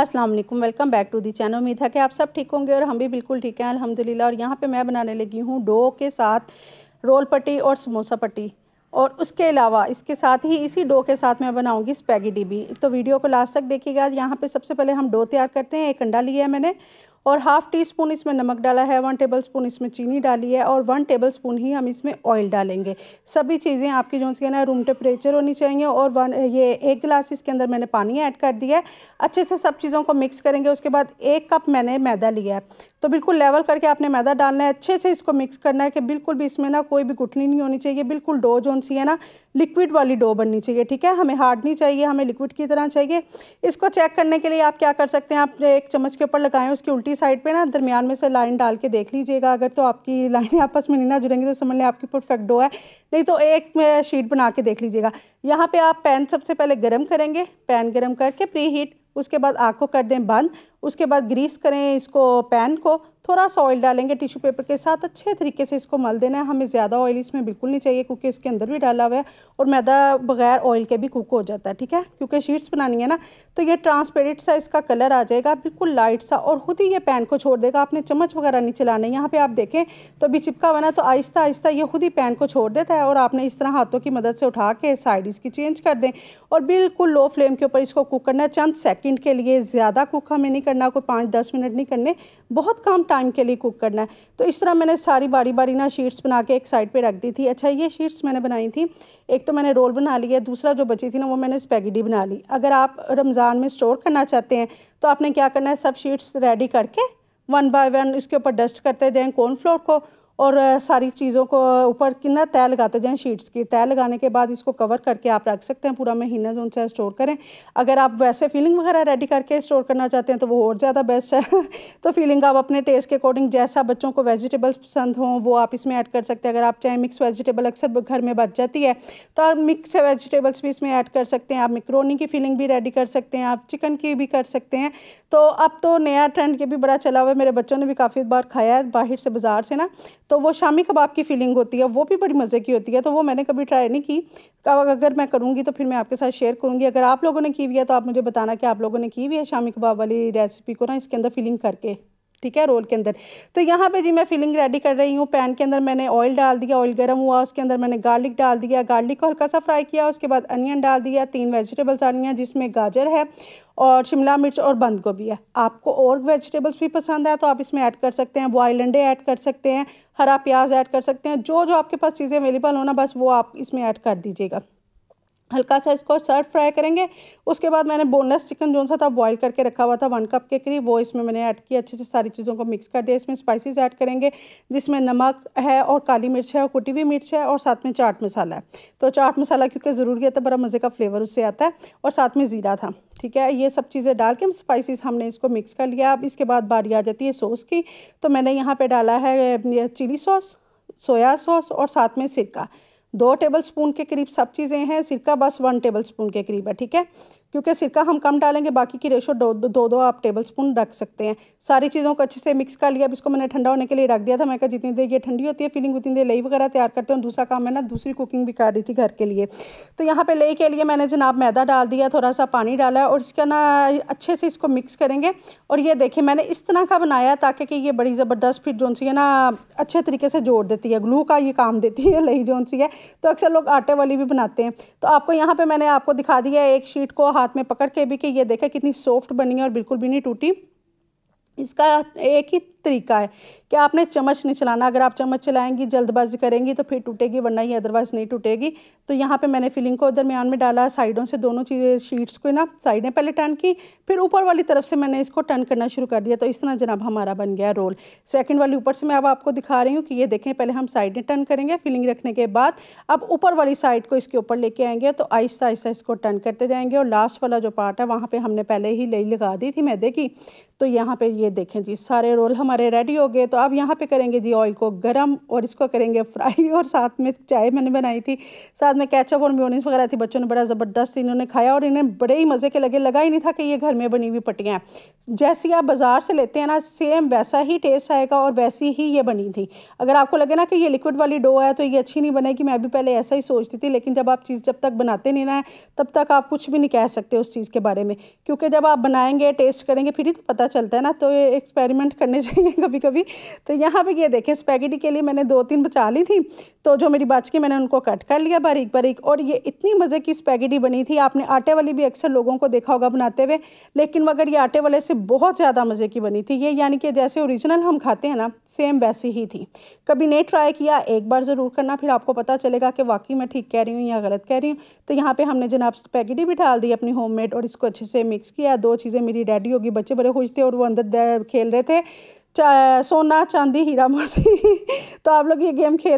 अस्सलाम वालेकुम welcome back to the channel उम्मीद है कि आप सब ठीक होंगे और हम भी बिल्कुल ठीक हैं अल्हम्दुलिल्लाह और यहाँ पे मैं बनाने लगी हूँ डो के साथ रोल पट्टी और समोसा पट्टी और उसके अलावा इसके साथ ही इसी डो के साथ मैं बनाऊँगी स्पैगेटी भी तो वीडियो को लास्ट तक देखिएगा यहाँ पर सबसे पहले हम डो तैयार करते हैं एक अंडा लिया है मैंने और हाफ़ टी स्पून इसमें नमक डाला है वन टेबल स्पून इसमें चीनी डाली है और वन टेबल स्पून ही हम इसमें ऑयल डालेंगे सभी चीज़ें आपकी जो है ना रूम टेम्परेचर होनी चाहिए और वन ये एक गिलास इसके अंदर मैंने पानी ऐड कर दिया है अच्छे से सब चीज़ों को मिक्स करेंगे उसके बाद एक कप मैंने मैदा लिया है तो बिल्कुल लेवल करके आपने मैदा डालना है अच्छे से इसको मिक्स करना है कि बिल्कुल भी इसमें ना कोई भी घुटनी नहीं होनी चाहिए बिल्कुल डो जो सी है ना लिक्विड वाली डो बननी चाहिए ठीक है हमें हार्ड नहीं चाहिए हमें लिक्विड की तरह चाहिए इसको चेक करने के लिए आप क्या कर सकते हैं आप एक चम्मच के ऊपर लगाएं उसकी उल्टी साइड पे ना दरमियान में से लाइन डाल के देख लीजिएगा अगर तो आपकी लाइनें आपस में नहीं ना जुड़ेंगी तो समझ लें आपकी परफेक्ट डो है नहीं तो एक शीट बना के देख लीजिएगा यहाँ पर आप पैन सबसे पहले गर्म करेंगे पैन गर्म करके प्री हीट उसके बाद आँख को कर दें बंद उसके बाद ग्रीस करें इसको पैन को थोड़ा सा ऑयल डालेंगे टिश्यू पेपर के साथ अच्छे तरीके से इसको मल देना है हमें ज़्यादा ऑयल इसमें बिल्कुल नहीं चाहिए क्योंकि इसके अंदर भी डाला हुआ है और मैदा बगैर ऑयल के भी कुक हो जाता है ठीक है क्योंकि शीट्स बनानी है ना तो ये ट्रांसपेरेंट सा इसका कलर आ जाएगा बिल्कुल लाइट सा और खुद ही ये पैन को छोड़ देगा आपने चम्मच वगैरह नहीं चलाना यहाँ पर आप देखें तो अभी चिपका हुआ ना तो आहिस्ता आहिस्ता ये खुद ही पैन को छोड़ देता है और आपने इस तरह हाथों की मदद से उठा के साइड इसकी चेंज कर दें और बिल्कुल लो फ्लेम के ऊपर इसको कुक करना है चंद सेकेंड के लिए ज़्यादा कुक हमें नहीं करना करना कोई पाँच दस मिनट नहीं करने बहुत कम टाइम के लिए कुक करना है तो इस तरह मैंने सारी बारी बारी ना शीट्स बना के एक साइड पे रख दी थी अच्छा ये शीट्स मैंने बनाई थी एक तो मैंने रोल बना लिया दूसरा जो बची थी ना वो मैंने स्पैगेटी बना ली अगर आप रमज़ान में स्टोर करना चाहते हैं तो आपने क्या करना है सब शीट्स रेडी करके वन बाय वन इसके ऊपर डस्ट करते दें कॉर्नफ्लोर को और सारी चीज़ों को ऊपर कितना तय लगाते जाएँ शीट्स की तय लगाने के बाद इसको कवर करके आप रख सकते हैं पूरा महीना जो उनसे स्टोर करें अगर आप वैसे फीलिंग वगैरह रेडी करके स्टोर करना चाहते हैं तो वो और ज़्यादा बेस्ट है तो फीलिंग आप अपने टेस्ट के अकॉर्डिंग जैसा बच्चों को वेजिटेबल्स पसंद हों वो आप इसमें ऐड कर सकते हैं अगर आप चाहें मिक्स वेजिटेबल अक्सर घर में बच जाती है तो आप मिक्स वेजिटेबल्स भी इसमें ऐड कर सकते हैं आप मिक्रोनी की फीलिंग भी रेडी कर सकते हैं आप चिकन की भी कर सकते हैं तो अब तो नया ट्रेंड के भी बड़ा चला हुआ है मेरे बच्चों ने भी काफ़ी बार खाया है बाहर से बाज़ार से ना तो वो शामी कबाब की फीलिंग होती है वो भी बड़ी मज़े की होती है तो वो मैंने कभी ट्राई नहीं की तो अब अगर मैं करूँगी तो फिर मैं आपके साथ शेयर करूँगी अगर आप लोगों ने की हुई है तो आप मुझे बताना कि आप लोगों ने की हुई है शामी कबाब वाली रेसिपी को ना इसके अंदर फीलिंग करके ठीक है रोल के अंदर तो यहाँ पे जी मैं फिलिंग रेडी कर रही हूँ पैन के अंदर मैंने ऑयल डाल दिया ऑयल गर्म हुआ उसके अंदर मैंने गार्लिक डाल दिया गार्लिक को हल्का सा फ्राई किया उसके बाद अनियन डाल दिया तीन वेजिटेबल्स आ रही हैं जिसमें गाजर है और शिमला मिर्च और बंद गोभी है आपको और वेजिटेबल्स भी पसंद है तो आप इसमें ऐड कर सकते हैं बॉयल अंडे ऐड कर सकते हैं हरा प्याज ऐड कर सकते हैं जो जो आपके पास चीज़ें अवेलेबल हो ना बस वो आप इसमें ऐड कर दीजिएगा हल्का सा इसको सर्व फ्राई करेंगे उसके बाद मैंने बोनलेस चिकन जो सा था बॉईल करके रखा हुआ था वन कप के करीब वो इसमें मैंने ऐड किया अच्छे से सारी चीज़ों को मिक्स कर दिया इसमें स्पाइसेस ऐड करेंगे जिसमें नमक है और काली मिर्च है और कुटी हुई मिर्च है और साथ में चाट मसाला है तो चाट मसाला क्योंकि ज़रूरी है तो बड़ा मज़े का फ्लेवर उससे आता है और साथ में ज़ीरा था ठीक है ये सब चीज़ें डाल के हम हमने इसको मिक्स कर लिया अब इसके बाद बारी आ जाती है सॉस की तो मैंने यहाँ पर डाला है चिली सॉस सोया सॉस और साथ में सिरका दो टेबल स्पून के करीब सब चीज़ें हैं सिरका बस वन टेबल स्पून के करीब है ठीक है क्योंकि सिरका हम कम डालेंगे बाकी की रेशो दो दो, दो आप टेबल स्पून रख सकते हैं सारी चीज़ों को अच्छे से मिक्स कर लिया अब इसको मैंने ठंडा होने के लिए रख दिया था मैं कहा जितनी देर ये ठंडी होती है फीलिंग उतनी देर लई वगैरह तैयार करते हैं दूसरा काम है ना दूसरी कुकिंग भी कर रही थी घर के लिए तो यहाँ पर लई के लिए मैंने जनाब मैदा डाल दिया थोड़ा सा पानी डाला और इसका ना अच्छे से इसको मिक्स करेंगे और ये देखिए मैंने इस तरह का बनाया ताकि कि ये बड़ी ज़बरदस्त फिर जो सी है ना अच्छे तरीके से जोड़ देती है ग्लू का ये काम देती है लई जो सी है तो अक्सर लोग आटे वाली भी बनाते हैं तो आपको यहाँ पे मैंने आपको दिखा दिया है एक शीट को हाथ में पकड़ के भी कि ये देखें कितनी सॉफ्ट बनी है और बिल्कुल भी नहीं टूटी इसका एक ही तरीका है कि आपने चम्मच नहीं चलाना अगर आप चम्मच चलाएंगी जल्दबाजी करेंगी तो फिर टूटेगी वरना ही अदरवाइज़ नहीं टूटेगी तो यहाँ पे मैंने फिलिंग को दरमियान में डाला साइडों से दोनों चीज़ें शीट्स को ना साइडें पहले टर्न की फिर ऊपर वाली तरफ से मैंने इसको टर्न करना शुरू कर दिया तो इस तरह जनाब हमारा बन गया रोल सेकेंड वाली ऊपर से मैं अब आपको दिखा रही हूँ कि ये देखें पहले हम साइडें टर्न करेंगे फिलिंग रखने के बाद अब ऊपर वाली साइड को इसके ऊपर लेके आएंगे तो आहिस्ता आहिस्ता इसको टर्न करते जाएंगे और लास्ट वाला जो पार्ट है वहाँ पर हमने पहले ही ले लगा दी थी मैदे की तो यहाँ पर ये देखें जी सारे रोल हमारे हमारे रेडी हो गए तो अब यहाँ पे करेंगे जी ऑयल को गरम और इसको करेंगे फ्राई और साथ में चाय मैंने बनाई थी साथ में कैचअप और म्योनीस वगैरह थी बच्चों ने बड़ा ज़बरदस्त इन्होंने खाया और इन्हें बड़े ही मज़े के लगे लगा ही नहीं था कि ये घर में बनी हुई पट्टियाँ जैसी आप बाज़ार से लेते हैं ना सेम वैसा ही टेस्ट आएगा और वैसी ही ये बनी थी अगर आपको लगे ना कि ये लिक्विड वाली डो है तो ये अच्छी नहीं बनेगी मैं भी पहले ऐसा ही सोचती थी लेकिन जब आप चीज़ जब तक बनाते नहीं ना तब तक आप कुछ भी नहीं कह सकते उस चीज़ के बारे में क्योंकि जब आप बनाएंगे टेस्ट करेंगे फिर ही तो पता चलता है ना तो ये एक्सपेरिमेंट करने चाहिए हैं कभी कभी तो यहाँ पे ये देखें स्पैगेटी के लिए मैंने दो तीन बचा ली थी तो जो मेरी बच के मैंने उनको कट कर लिया बारीक बारीक और ये इतनी मज़े की स्पैगेटी बनी थी आपने आटे वाली भी अक्सर लोगों को देखा होगा बनाते हुए लेकिन मगर ये आटे वाले से बहुत ज़्यादा मज़े की बनी थी ये यानी कि जैसे ओरिजिनल हम खाते हैं ना सेम वैसी ही थी कभी नहीं ट्राई किया एक बार ज़रूर करना फिर आपको पता चलेगा कि वाकई मैं ठीक कह रही हूँ या गलत कह रही हूँ तो यहाँ पे हमने जनाब स्पैगेटी भी डाल दी अपनी होम और इसको अच्छे से मिक्स किया दो चीज़ें मेरी रेडी होगी बच्चे बड़े खुश थे और वो अंदर खेल रहे थे चा, सोना चांदी हीरा मोती तो आप लोग ये गेम खेल